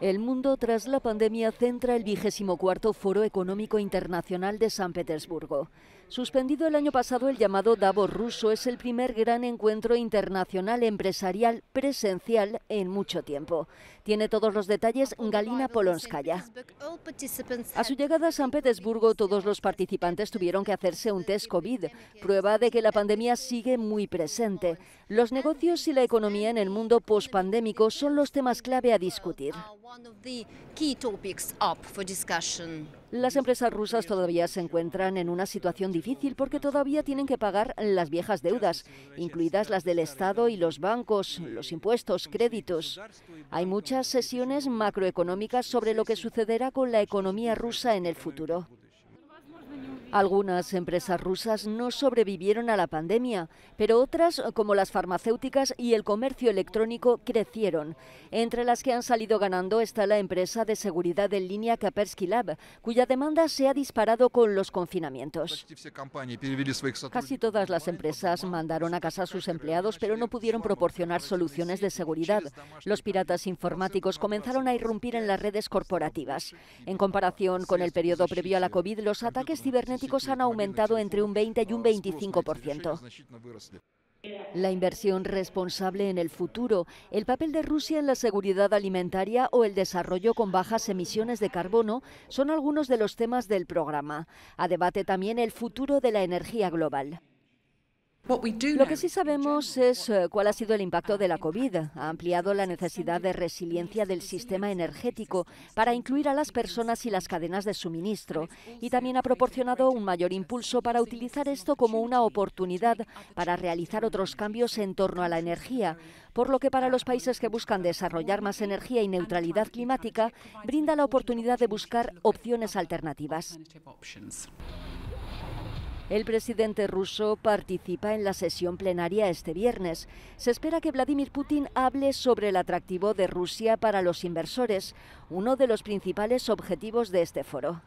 El mundo tras la pandemia centra el 24 Foro Económico Internacional de San Petersburgo. Suspendido el año pasado el llamado Davos ruso, es el primer gran encuentro internacional empresarial presencial en mucho tiempo. Tiene todos los detalles Galina Polonskaya. A su llegada a San Petersburgo, todos los participantes tuvieron que hacerse un test COVID, prueba de que la pandemia sigue muy presente. Los negocios y la economía en el mundo pospandémico son los temas clave a discutir. Las empresas rusas todavía se encuentran en una situación difícil porque todavía tienen que pagar las viejas deudas, incluidas las del Estado y los bancos, los impuestos, créditos. Hay muchas sesiones macroeconómicas sobre lo que sucederá con la economía rusa en el futuro. Algunas empresas rusas no sobrevivieron a la pandemia, pero otras, como las farmacéuticas y el comercio electrónico, crecieron. Entre las que han salido ganando está la empresa de seguridad en línea Kapersky Lab, cuya demanda se ha disparado con los confinamientos. Casi todas las empresas mandaron a casa a sus empleados, pero no pudieron proporcionar soluciones de seguridad. Los piratas informáticos comenzaron a irrumpir en las redes corporativas. En comparación con el periodo previo a la COVID, los ataques cibernéticos han aumentado entre un 20 y un 25%. La inversión responsable en el futuro, el papel de Rusia en la seguridad alimentaria o el desarrollo con bajas emisiones de carbono son algunos de los temas del programa. A debate también el futuro de la energía global. Lo que sí sabemos es eh, cuál ha sido el impacto de la COVID. Ha ampliado la necesidad de resiliencia del sistema energético para incluir a las personas y las cadenas de suministro y también ha proporcionado un mayor impulso para utilizar esto como una oportunidad para realizar otros cambios en torno a la energía, por lo que para los países que buscan desarrollar más energía y neutralidad climática brinda la oportunidad de buscar opciones alternativas. El presidente ruso participa en la sesión plenaria este viernes. Se espera que Vladimir Putin hable sobre el atractivo de Rusia para los inversores, uno de los principales objetivos de este foro.